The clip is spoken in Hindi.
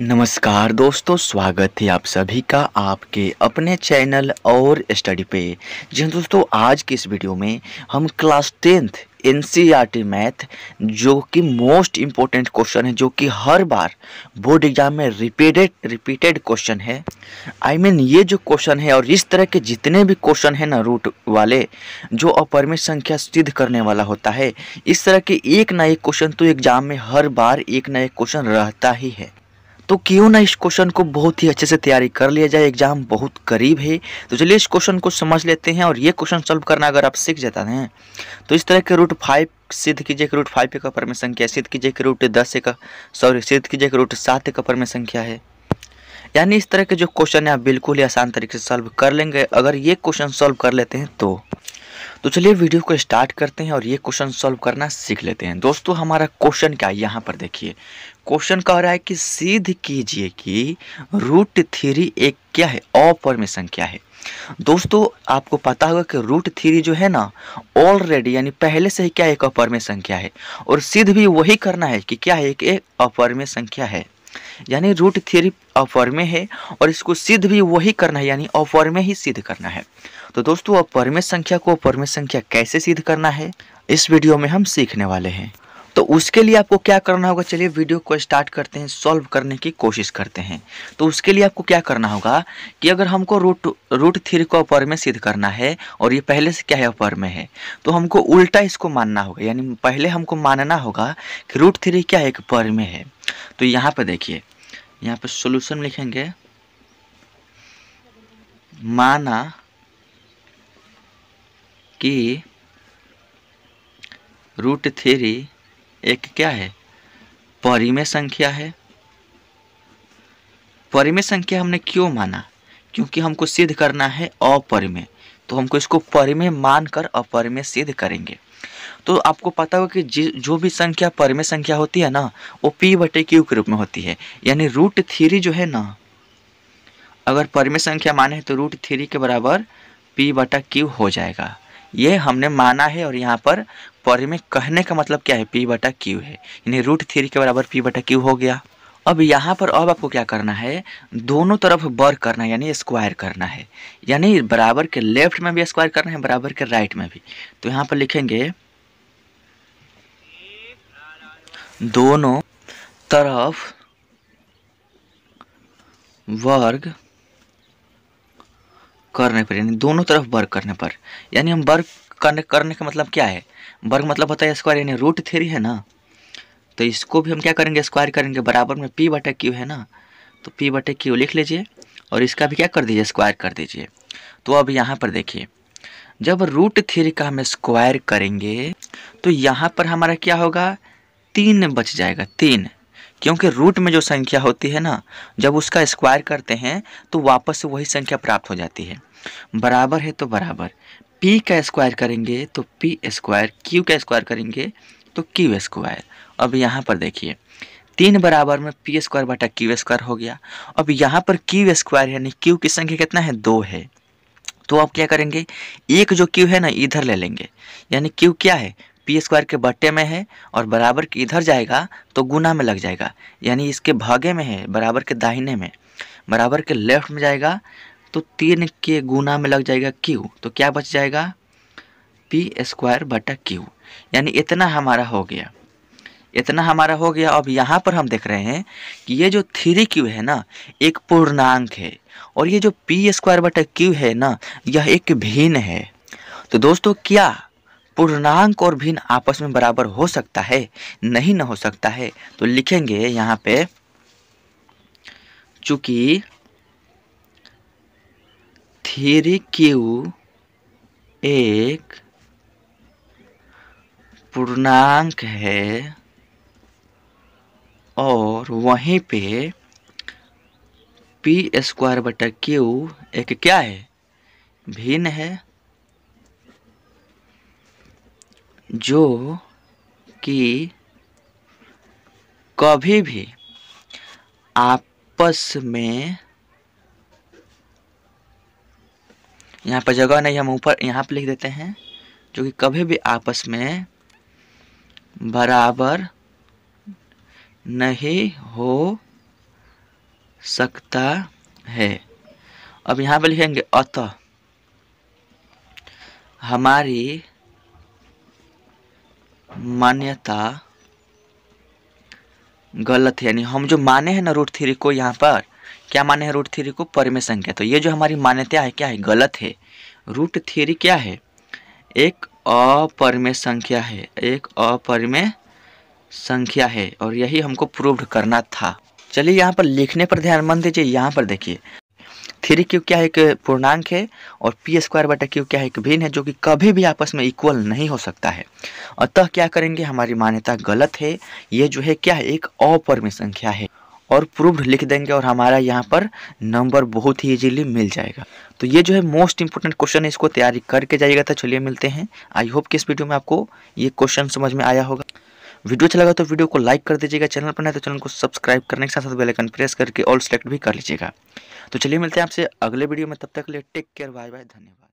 नमस्कार दोस्तों स्वागत है आप सभी का आपके अपने चैनल और स्टडी पे जी हाँ दोस्तों आज की इस वीडियो में हम class tenth N e math जो कि मोस्ट इम्पोर्टेंट क्वेश्चन है जो कि हर बार बोर्ड एग्जाम में रिपीटेड रिपीटेड क्वेश्चन है आई I मीन mean, ये जो क्वेश्चन है और इस तरह के जितने भी क्वेश्चन है ना रूट वाले जो अपरमित संख्या सिद्ध करने वाला होता है इस तरह के एक ना एक क्वेश्चन तो एग्जाम में हर बार एक ना एक क्वेश्चन रहता ही है तो क्यों ना इस क्वेश्चन को बहुत ही अच्छे से तैयारी कर लिया जाए एग्जाम बहुत करीब है तो चलिए इस क्वेश्चन को समझ लेते हैं और ये क्वेश्चन सॉल्व करना अगर आप सीख जाते हैं तो इस तरह के रूट फाइव सिद्ध कीजिए कि रूट फाइव एक का में संख्या सिद्ध कीजिए कि रूट दस का सॉरी सिद्ध कीजिए कि रूट सात का में संख्या है यानी इस तरह के जो क्वेश्चन है आप बिल्कुल ही आसान तरीके से सॉल्व कर लेंगे अगर ये क्वेश्चन सॉल्व कर लेते हैं तो तो चलिए वीडियो को स्टार्ट करते हैं और ये क्वेश्चन सॉल्व करना सीख लेते हैं दोस्तों हमारा क्वेश्चन क्या है यहाँ पर देखिए क्वेश्चन कह रहा है कि सिद्ध कीजिए कि रूट थ्री एक क्या है ऑपरमेशन क्या है दोस्तों आपको पता होगा कि रूट थ्री जो है ना ऑलरेडी यानी पहले से ही क्या एक अपरमे संख्या है और सिद्ध भी वही करना है कि क्या है एक अपरमे संख्या है यानी रूट थ्री अपर में है और इसको सिद्ध भी वही करना है यानी अपर में ही सिद्ध करना है तो दोस्तों अपर में संख्या को अपर में संख्या कैसे सिद्ध करना है इस वीडियो में हम सीखने वाले हैं तो उसके लिए आपको क्या करना होगा चलिए वीडियो को स्टार्ट करते हैं सॉल्व करने की कोशिश करते हैं तो उसके लिए आपको क्या करना होगा कि अगर हमको रूट रूट थ्री को अपर में सिद्ध करना है और ये पहले से क्या है अपर में है तो हमको उल्टा इसको मानना होगा यानी पहले हमको मानना होगा कि रूट थ्री क्या है एक पर में है तो यहाँ पर देखिए यहाँ पर सॉल्यूशन लिखेंगे माना कि रूट थ्री एक क्या है परिमेय संख्या है परिमेय संख्या हमने क्यों माना क्योंकि हमको सिद्ध करना है अपरिमेय तो हमको इसको परिमेय मानकर अपरिमेय सिद्ध करेंगे तो आपको पता होगा कि जो भी संख्या परमे संख्या होती है ना वो पी बटे क्यू के रूप में होती है यानी रूट थ्री जो है ना अगर परमे संख्या माने तो रूट थ्री के बराबर पी बटा क्यू हो जाएगा ये हमने माना है और यहाँ पर परमे कहने का मतलब क्या है पी बटा क्यू है यानी रूट थ्री के बराबर पी बटा क्यू हो गया अब यहाँ पर अब आपको क्या करना है दोनों तरफ बर करना है यानी स्क्वायर करना है यानी बराबर के लेफ्ट में भी स्क्वायर करना है बराबर के राइट में भी तो यहाँ पर लिखेंगे दोनों तरफ वर्ग करने पर यानी दोनों तरफ वर्ग करने पर यानी हम वर्ग करने करने का मतलब क्या है वर्ग मतलब होता है स्क्वायर यानी रूट थ्री है ना तो इसको भी हम क्या करेंगे स्क्वायर करेंगे बराबर में पी बटे क्यू है ना तो पी बटे क्यू लिख लीजिए और इसका भी क्या कर दीजिए स्क्वायर कर दीजिए तो अब यहाँ पर देखिए जब रूट थ्री का हम स्क्वायर करेंगे तो यहाँ पर हमारा क्या होगा तीन बच जाएगा तीन क्योंकि रूट में जो संख्या होती है ना जब उसका स्क्वायर करते हैं तो वापस से वही संख्या प्राप्त हो जाती है बराबर है तो बराबर पी का स्क्वायर करेंगे तो पी स्क्वायर क्यू का स्क्वायर करेंगे तो क्यू स्क्वायर अब यहाँ पर देखिए तीन बराबर में पी स्क्वायर बटा क्यू स्क्वायर हो गया अब यहाँ पर क्यू स्क्वायर यानी क्यू की संख्या कितना है दो है तो आप क्या करेंगे एक जो क्यू है ना इधर ले लेंगे यानी क्यू क्या है पी स्क्वायर के बट्टे में है और बराबर के इधर जाएगा तो गुना में लग जाएगा यानी इसके भागे में है बराबर के दाहिने में बराबर के लेफ्ट में जाएगा तो तीन के गुना में लग जाएगा क्यू तो क्या बच जाएगा पी स्क्वायर बटा क्यू यानी इतना हमारा हो गया इतना हमारा हो गया अब यहाँ पर हम देख रहे हैं कि ये जो थ्री क्यू है ना एक पूर्णांक है और ये जो पी स्क्वायर बटा क्यू है ना यह एक भिन्न है तो दोस्तों क्या पूर्णांक और भिन्न आपस में बराबर हो सकता है नहीं ना हो सकता है तो लिखेंगे यहाँ पे चूंकि थ्री क्यू एक पूर्णांक है और वहीं पे पी स्क्वायर बटा क्यू एक क्या है भिन्न है जो कि कभी भी आपस में यहाँ पर जगह नहीं हम ऊपर यहाँ पर लिख देते हैं जो कि कभी भी आपस में बराबर नहीं हो सकता है अब यहाँ पर लिखेंगे अतः हमारी मान्यता गलत है यानी हम जो माने हैं ना रूट थ्री को यहाँ पर क्या माने हैं रूट थ्री को परिमेय संख्या तो ये जो हमारी मान्यता है क्या है गलत है रूट थ्री क्या है एक अपरिमेय संख्या है एक अपरिमेय संख्या है और यही हमको प्रूव्ड करना था चलिए यहाँ पर लिखने पर ध्यान मन दीजिए यहाँ पर देखिए थ्री क्यू क्या है एक पूर्णांक है और पी स्क्वायर बटा क्यू क्या है एक भिन्न है जो कि कभी भी आपस में इक्वल नहीं हो सकता है अतः क्या करेंगे हमारी मान्यता गलत है ये जो है क्या है एक अपरमी संख्या है और प्रूव्ड लिख देंगे और हमारा यहाँ पर नंबर बहुत ही इजीली मिल जाएगा तो ये जो है मोस्ट इंपोर्टेंट क्वेश्चन है इसको तैयारी करके जाइएगा तो चलिए मिलते हैं आई होप कि इस वीडियो में आपको ये क्वेश्चन समझ में आया होगा वीडियो अच्छा लगा तो वीडियो को लाइक कर दीजिएगा चैनल पर नहीं तो चैनल को सब्सक्राइब करने के साथ साथ बेलाइकन प्रेस करके ऑल सेलेक्ट भी कर लीजिएगा तो चलिए मिलते हैं आपसे अगले वीडियो में तब तक के लिए टेक केयर बाय बाय धन्यवाद